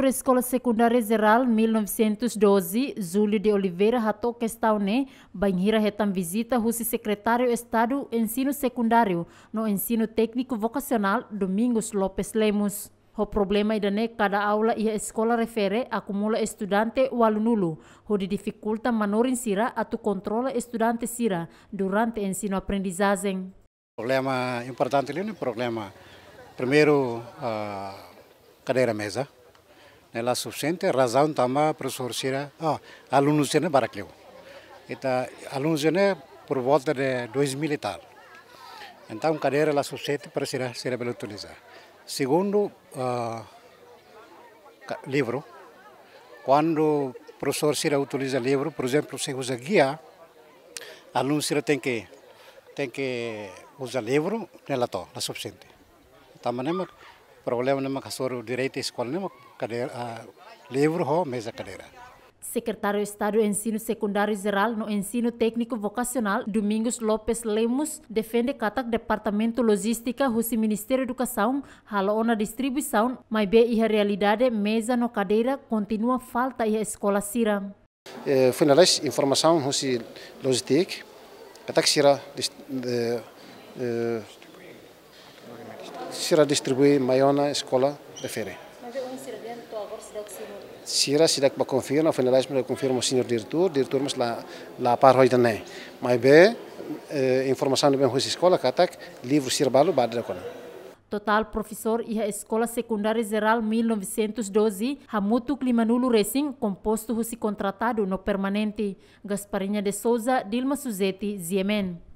diretora Escola Secundária Geral 1912, Júlio de Oliveira ratou questão né, banhira retam visita russo secretário Estado Ensino Secundário no Ensino Técnico Vocacional Domingos Lopes Lemos. O problema é que cada aula e a escola refere acumula estudante ou aluno, o de dificulta menor sira a tu controla estudante sira durante ensino-aprendizagem. Problema importante ali, né? problema primeiro a ah, cadeira mesa, la suficiente é razão também para sorcir ah, alunos de Baracleu. Então, alunos de por volta de 2000 e tal. Então, cadeira la suficiente para ser, ser bem utilizar. Segundo uh, livro, quando o professor Cira utiliza livro, por exemplo, se usa guia, aluno Cira tem que, tem que usar livro, relator, né, é suficiente. Também, né, problema nem casor direito à escola nem cadeira livro ou mesa cadeira Secretário de Estado do Ensino Secundário Geral no Ensino Técnico Vocacional, Domingos Lopes Lemos, defende que o Departamento Logística do Ministério da Educação, halou na distribuição, mas bem a realidade mesa no cadeira continua falta e a escola sira. É, finalmente, informação do Logística, catak sira sira distribui na escola refere. É sira Será, ba confirma, final es me confirma senhor diretor, diretor mas la la par hoy dane. Mai be eh, informação bem hoje escola katak livro sira balu badra kona. Total professor a Escola Secundária Geral 1912, Hamutu Climanulu Racing, composto hoje contratado no permanente. Gasparinha de Souza, Dilma Suzete, Ziemen.